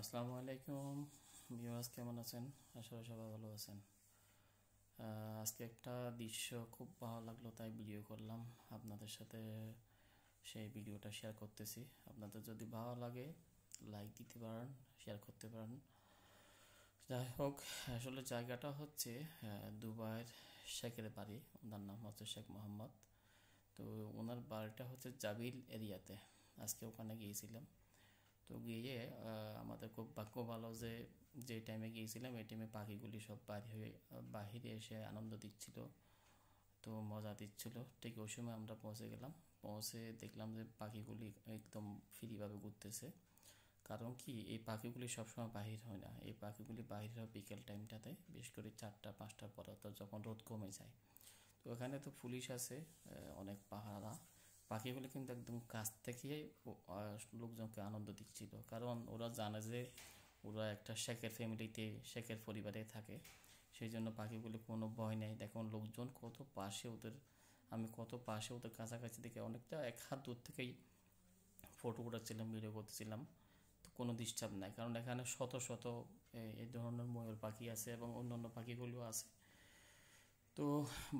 আসসালামু আলাইকুম ভিউয়ার্স কেমন আছেন আশা করি সবাই ভালো আছেন আজকে একটা দৃশ্য খুব ভালো লাগলো তাই ভিডিও করলাম আপনাদের সাথে সেই ভিডিওটা শেয়ার করতেছি আপনাদের যদি ভালো লাগে লাইক দিতে পারেন শেয়ার করতে পারেন যাই হোক আসলে জায়গাটা হচ্ছে দুবাইয়ের শেখের বাড়ি ওনার নাম হচ্ছে শেখ মোহাম্মদ তো ওনার বাড়িটা হচ্ছে জাবিল এরিয়াতে আজকে ওখানে গিয়েছিলাম তো গিয়ে আমাদের খুব ভাগ্য ভালো যে যে টাইমে গিয়েছিলাম এই টাইমে পাখিগুলি সব বাড়ি হয়ে বাহিরে এসে আনন্দ দিচ্ছিল তো মজা দিচ্ছিল ঠিক ওই সময় আমরা পৌঁছে গেলাম পৌঁছে দেখলাম যে পাখিগুলি একদম ফ্রিভাবে ঘুরতেছে কারণ কি এই পাখিগুলি সবসময় বাহির হয় না এই পাখিগুলি বাহির হয় বিকেল টাইমটাতে বিশেষ করে চারটা পাঁচটার পর অর্থাৎ যখন রোদ কমে যায় তো এখানে তো পুলিশ আছে অনেক পাহাড় পাখিগুলো কিন্তু একদম কাছ থেকেই লোকজনকে আনন্দ দিচ্ছিল কারণ ওরা জানে যে ওরা একটা শেখের ফ্যামিলিতে শেখের পরিবারে থাকে সেই জন্য পাখিগুলি কোনো ভয় নেই দেখুন লোকজন কত পাশে ওদের আমি কত পাশে ওদের কাছাকাছি দেখে অনেকটা এক হাত দূর থেকেই ফটো উঠাচ্ছিলাম ভিডিও করতেছিলাম তো কোনো ডিস্টার্ব নাই কারণ এখানে শত শত এই ধরনের ময়ূর পাখি আছে এবং অন্যান্য পাখিগুলিও আছে তো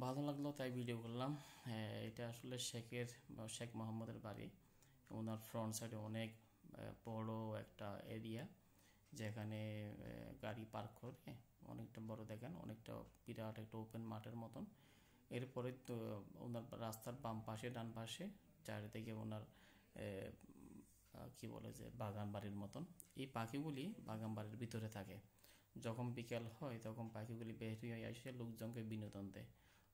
ভালো লাগলো তাই ভিডিও করলাম হ্যাঁ, এটা আসলে শেখের শেখ মোহাম্মদের বাড়ি ওনার ফ্রন্ট সাইডে অনেক বড় একটা এরিয়া যেখানে গাড়ি পার্ক করে অনেকটা বড় দেখেন অনেকটা বিরাট একটা ওপেন মাঠের মতন এরপরে তো ওনার রাস্তার বাম পাশে ডান পাশে চারিদিকে ওনার কি বলে যে বাগান বাড়ির মতন এই পাখিগুলি বাগান বাড়ির ভিতরে থাকে যখন বিকাল হয় তখন পাখিগুলি বের হয়ে আসে লোকজনকে বিনোদন দেয়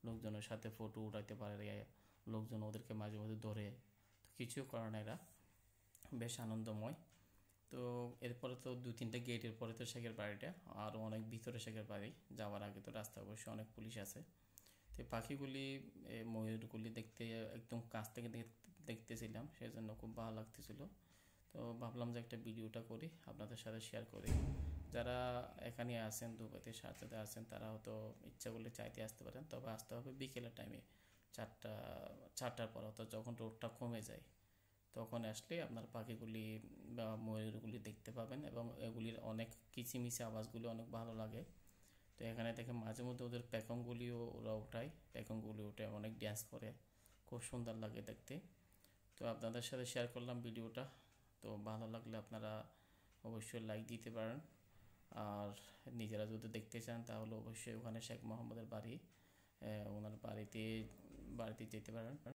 লোকজনের সাথে ফটো উঠাইতে পারে লোকজন ওদেরকে মাঝে মাঝে ধরে কিছু কারণ এরা বেশ আনন্দময় তো এরপরে তো দু তিনটা গেটের পরে তো শেখের বাড়িটা আরও অনেক ভিতরে শেখের বাড়ি যাওয়ার আগে তো রাস্তা অবশ্যই অনেক পুলিশ আছে তো পাখিগুলি ময়ূরগুলি দেখতে একদম কাছ থেকে দেখতেছিলাম সেই জন্য খুব ভালো লাগতেছিল তো ভাবলাম যে একটা ভিডিওটা করি আপনাদের সাথে শেয়ার করি যারা এখানে আছেন দুবাইতে সাজাতে আছেন তারা হয়তো ইচ্ছা করলে চাইতে আসতে পারেন তবে আসতে হবে বিকেলের টাইমে চারটা চারটার পর অর্থাৎ যখন রোডটা কমে যায় তখন আসলে আপনার পাখিগুলি বা ময়ূরগুলি দেখতে পাবেন এবং এগুলির অনেক কিচিমিচি আওয়াজগুলি অনেক ভালো লাগে তো এখানে দেখে মাঝে মধ্যে ওদের প্যাকংগুলিও ওরা ওঠায় প্যাকংগুলি উঠে অনেক ড্যান্স করে খুব সুন্দর লাগে দেখতে তো আপনাদের সাথে শেয়ার করলাম ভিডিওটা তো ভালো লাগলে আপনারা অবশ্যই লাইক দিতে পারেন আর নিজেরা যদি দেখতে চান তাহলে অবশ্যই ওখানে শেখ মোহাম্মদের বাড়ি ওনার বাড়িতে বাড়িতে যেতে পারেন